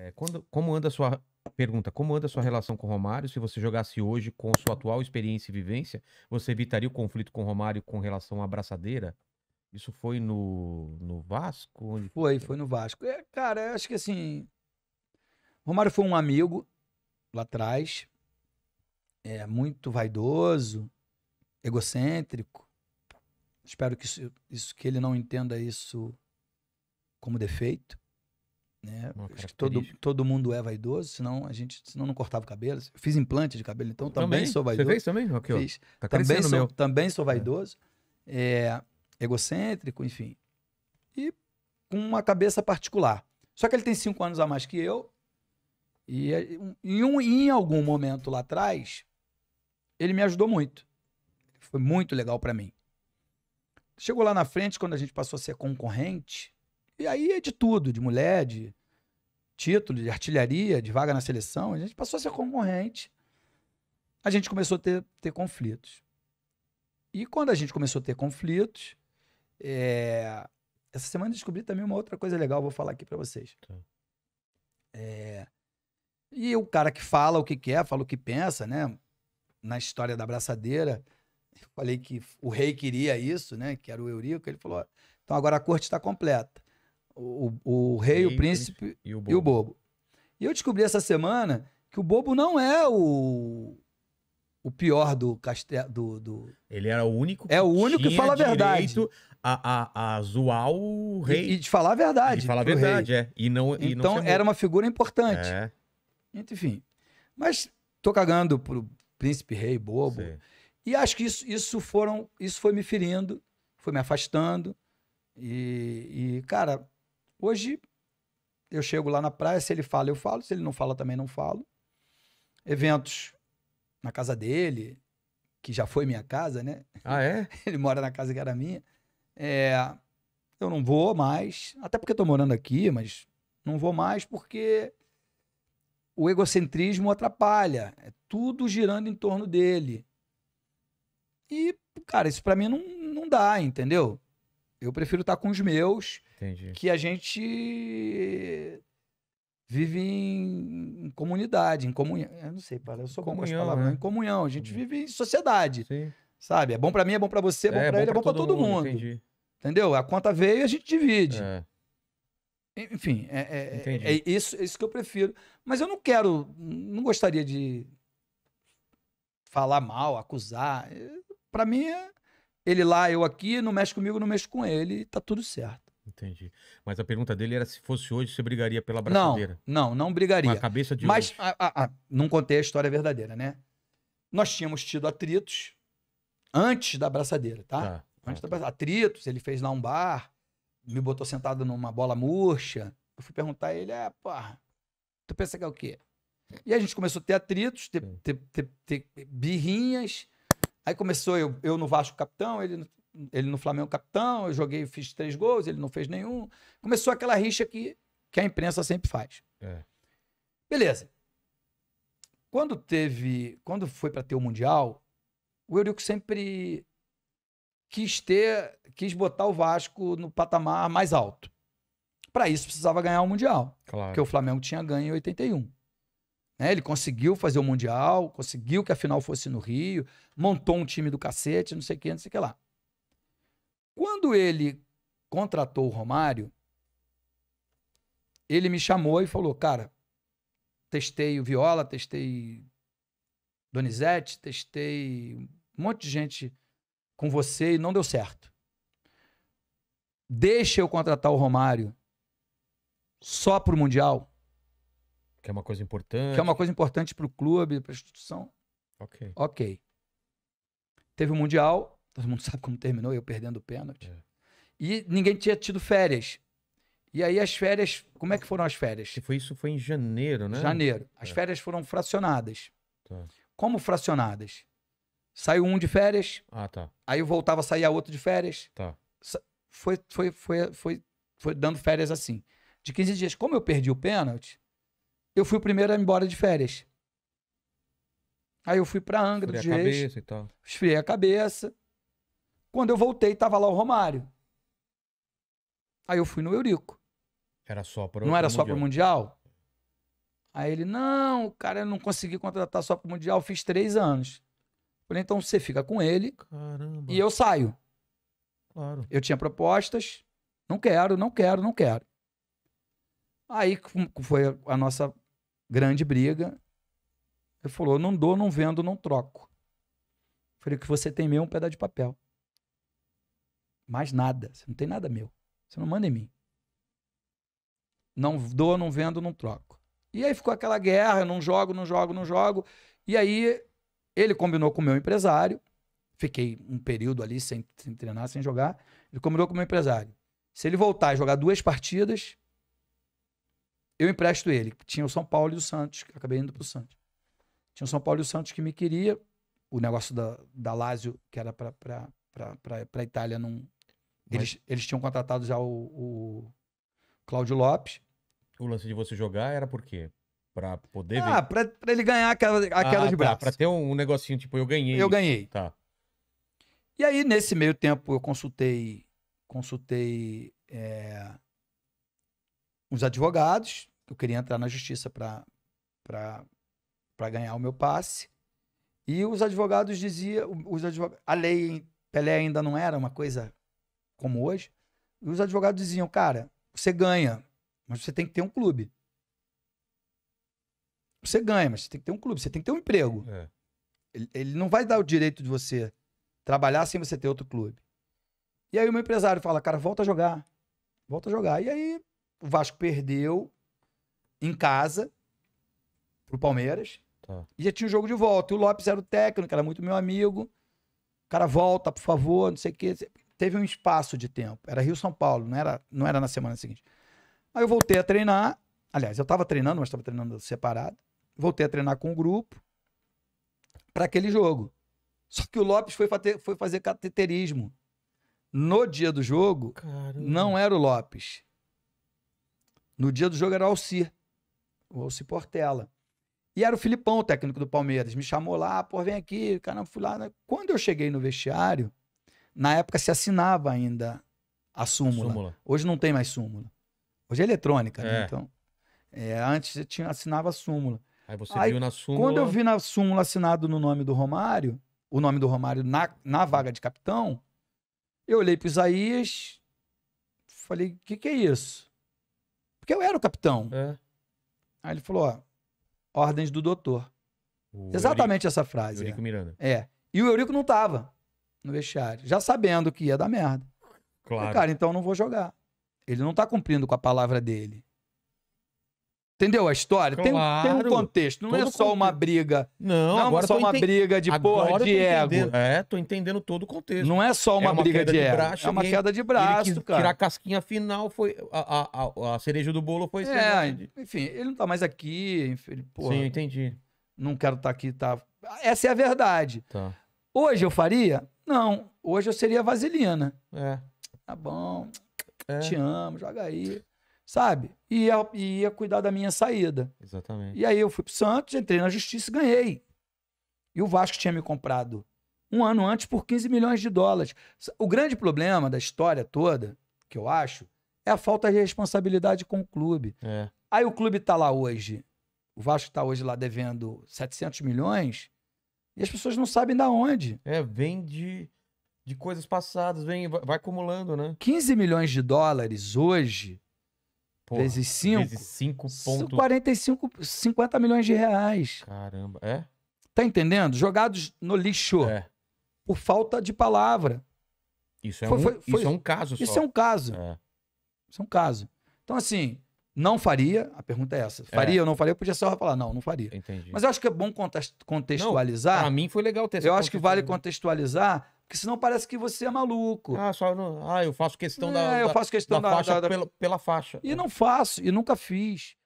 Eh, quando, como anda a sua pergunta? Como anda a sua relação com Romário? Se você jogasse hoje com sua atual experiência e vivência, você evitaria o conflito com Romário com relação à abraçadeira? Isso foi no, no Vasco? Onde... Foi, foi no Vasco. É, cara, eu acho que assim. Romário foi um amigo lá atrás, é muito vaidoso, egocêntrico. Espero que isso, isso que ele não entenda isso como defeito. Né? Acho que todo, todo mundo é vaidoso, senão a gente senão não cortava o cabelo. Eu fiz implante de cabelo, então também, também sou vaidoso. Você fez também, Roque? Fiz. Tá também, sou, meu. também sou é. vaidoso, é. É, egocêntrico, enfim. E com uma cabeça particular. Só que ele tem cinco anos a mais que eu. E em, um, em algum momento lá atrás, ele me ajudou muito. Foi muito legal para mim. Chegou lá na frente, quando a gente passou a ser concorrente, e aí é de tudo, de mulher, de título de artilharia, de vaga na seleção, a gente passou a ser concorrente. A gente começou a ter, ter conflitos. E quando a gente começou a ter conflitos, é... essa semana descobri também uma outra coisa legal, vou falar aqui para vocês. Tá. É... E o cara que fala o que quer, fala o que pensa, né? Na história da abraçadeira, eu falei que o rei queria isso, né? Que era o Eurico. Ele falou: então agora a corte está completa. O, o, rei, rei, o príncipe e o, e o, bobo. E eu descobri essa semana que o bobo não é o, o pior do castelo. Do, do... Ele era o único é que É o único que fala a verdade. A, a, a zoar o rei. E, e de falar a verdade. E de falar a verdade, rei. é. E não, e então não era uma figura importante. É. Então, enfim. Mas tô cagando pro príncipe rei bobo. Sim. E acho que isso, isso, foram, isso foi me ferindo, foi me afastando. e, e cara, Hoje, eu chego lá na praia, se ele fala, eu falo, se ele não fala, também não falo. Eventos na casa dele, que já foi minha casa, né? Ah, é? Ele mora na casa que era minha. É, eu não vou mais, até porque estou morando aqui, mas não vou mais porque o egocentrismo atrapalha. É tudo girando em torno dele. E, cara, isso para mim não, não dá, entendeu? Eu prefiro estar tá com os meus, Entendi. que a gente vive em, comunidade, em comunhão. Eu não sei, eu sou comunhão, bom com as palavras, né? em comunhão. A gente vive em sociedade. Sim. Sabe? É bom para mim, é bom para você, é bom é, para ele, é bom para todo, todo, mundo. mundo. Entendeu? A conta veio e a gente divide. É. Enfim, é, é, é, é isso, é isso que eu prefiro. Mas eu não quero, não gostaria de falar mal, acusar. É, para mim é ele lá, eu aqui, não mexe comigo, não mexe com ele, tá tudo certo. Entendi. Mas a pergunta dele era se fosse hoje, você brigaria pela brasileira? Não, não, não brigaria. Com a cabeça de Mas, hoje. Mas a, a, não contei a história verdadeira, né? Nós tínhamos tido atritos antes da abraçadeira, tá? tá antes tá. da tá. atritos, ele fez lá um bar, me botou sentado numa bola murcha. Eu fui perguntar a ele, é, ah, porra, tu pensa que é o quê? E a gente começou a ter atritos, ter, ter, ter, ter birrinhas. Aí começou eu, eu no Vasco capitão, ele, ele no Flamengo capitão, eu joguei, fiz três gols, ele não fez nenhum. Começou aquela rixa que, que a imprensa sempre faz. É. Beleza. Quando teve, quando foi para ter o Mundial, o Eurico sempre quis ter, quis botar o Vasco no patamar mais alto. Para isso precisava ganhar o Mundial, claro. porque o Flamengo tinha ganho em 81. Né? Ele conseguiu fazer o Mundial, conseguiu que a final fosse no Rio, montou um time do cacete, não sei o que, não sei o que lá. Quando ele contratou o Romário, ele me chamou e falou: Cara, testei o Viola, testei Donizete, testei um monte de gente com você e não deu certo. Deixa eu contratar o Romário só pro Mundial. Que é uma coisa importante. Que é uma coisa importante para o clube, para a instituição. Ok. Ok. Teve o um Mundial, todo mundo sabe como terminou, eu perdendo o pênalti. É. E ninguém tinha tido férias. E aí as férias, como é que foram as férias? foi isso foi em janeiro, né? Janeiro. As é. férias foram fracionadas. Tá. Como fracionadas? Saiu um de férias. Ah, tá. Aí eu voltava a sair a outro de férias. Tá. Foi, foi, foi, foi, foi dando férias assim. De 15 dias. Como eu perdi o pênalti, eu fui o primeiro a ir embora de férias. Aí eu fui pra Angra Esfriei dos Esfriei a cabeça e tal. Esfriei a cabeça. Quando eu voltei, tava lá o Romário. Aí eu fui no Eurico. Era só pro Não era só mundial. pro Mundial? Aí ele, não, cara, eu não consegui contratar só pro Mundial, fiz três anos. Falei, então você fica com ele Caramba. e eu saio. Claro. Eu tinha propostas, não quero, não quero, não quero. Aí foi a nossa grande briga. Ele falou: não dou, não vendo, não troco. Eu falei: o que você tem meu é um pedaço de papel. Mais nada. Você não tem nada meu. Você não manda em mim. Não dou, não vendo, não troco. E aí ficou aquela guerra: não jogo, não jogo, não jogo. E aí ele combinou com o meu empresário. Fiquei um período ali sem, sem treinar, sem jogar. Ele combinou com o meu empresário. Se ele voltar e jogar duas partidas, eu empresto ele. Tinha o São Paulo e o Santos, acabei indo pro Santos. Tinha o São Paulo e o Santos que me queria. O negócio da, da Lazio, que era pra, pra, pra, pra, pra Itália, não. Eles, Mas... eles tinham contratado já o, o Cláudio Lopes. O lance de você jogar era por quê? Pra poder. Ah, para pra, pra ele ganhar aquela, aquela ah, de braço. Tá, pra ter um, um negocinho tipo, eu ganhei. Eu ganhei. Tá. E aí, nesse meio tempo, eu consultei. Consultei. É uns advogados. Eu queria entrar na justiça para ganhar o meu passe. E os advogados diziam. Os advog a lei Pelé ainda não era uma coisa como hoje. E os advogados diziam, cara, você ganha, mas você tem que ter um clube. Você ganha, mas você tem que ter um clube, você tem que ter um emprego. É. Ele, ele, não vai dar o direito de você trabalhar sem você ter outro clube. E aí o meu empresário fala, cara, volta a jogar. Volta a jogar. E aí o Vasco perdeu em casa pro Palmeiras. Tá. E já tinha o jogo de volta. E o Lopes era o técnico, era muito meu amigo. O cara volta, por favor, não sei o quê. Teve um espaço de tempo. Era Rio São Paulo, não era, não era na semana seguinte. Aí eu voltei a treinar. Aliás, eu tava treinando, mas estava treinando separado. Voltei a treinar com o grupo para aquele jogo. Só que o Lopes foi, foi fazer cateterismo. No dia do jogo, Caramba. não era o Lopes. No dia do jogo era o Alci, o Alci Portela. E era o Filipão, o técnico do Palmeiras. Me chamou lá, ah, pô, vem aqui, cara, fui lá. Quando eu cheguei no vestiário, na época se assinava ainda a súmula. A súmula. Hoje não tem mais súmula. Hoje é eletrônica, né? é. né? Então, é, antes você tinha, assinava a súmula. Aí você Aí, viu na súmula. Quando eu vi na súmula assinado no nome do Romário, o nome do Romário na, na vaga de capitão, eu olhei pro Isaías, falei, o que, que é isso? Porque eu era o capitão. É. Aí ele falou, ó, ordens do doutor. O Exatamente Eurico. essa frase. Eurico é. Miranda. É. E o Eurico não tava no vestiário, já sabendo que ia dar merda. Claro. Falei, cara, então eu não vou jogar. Ele não tá cumprindo com a palavra dele. Entendeu a história? Claro. Tem, tem, um contexto. Não é todo é só contexto. uma briga. Não, não é agora é só uma briga de porra, de ego. É, tô entendendo todo o contexto. Não é só uma, é uma briga de, de ego. Braço, é uma ele, queda de braço, ele cara. Tirar a casquinha final foi. A, a, a, a cereja do bolo foi. É, enfim, ele não tá mais aqui. Enfim, porra, Sim, entendi. Não quero estar tá aqui, tá. Essa é a verdade. Tá. Hoje eu faria? Não. Hoje eu seria vaselina. É. Tá bom. É. Te amo, joga aí sabe? E ia, ia cuidar da minha saída. Exatamente. E aí eu fui pro Santos, entrei na justiça e ganhei. E o Vasco tinha me comprado um ano antes por 15 milhões de dólares. O grande problema da história toda, que eu acho, é a falta de responsabilidade com o clube. É. Aí o clube tá lá hoje, o Vasco tá hoje lá devendo 700 milhões, e as pessoas não sabem da onde. É, vem de, de coisas passadas, vem, vai acumulando, né? 15 milhões de dólares hoje Porra, vezes 5. Vezes 5 pontos. 45, 50 milhões de reais. Caramba, é? Tá entendendo? Jogados no lixo. É. Por falta de palavra. Isso é, foi, um, foi, foi, isso é um caso só. Isso é um caso. É. Isso é um caso. Então, assim, não faria, a pergunta é essa. Faria é. ou não faria? Eu podia só falar, não, não faria. Entendi. Mas eu acho que é bom contextualizar. pra mim foi legal ter Eu acho que vale contextualizar porque senão parece que você é maluco. Ah, só ah eu faço questão é, da, eu faço questão da, da, da faixa da... Pela, pela faixa. E não faço, e nunca fiz.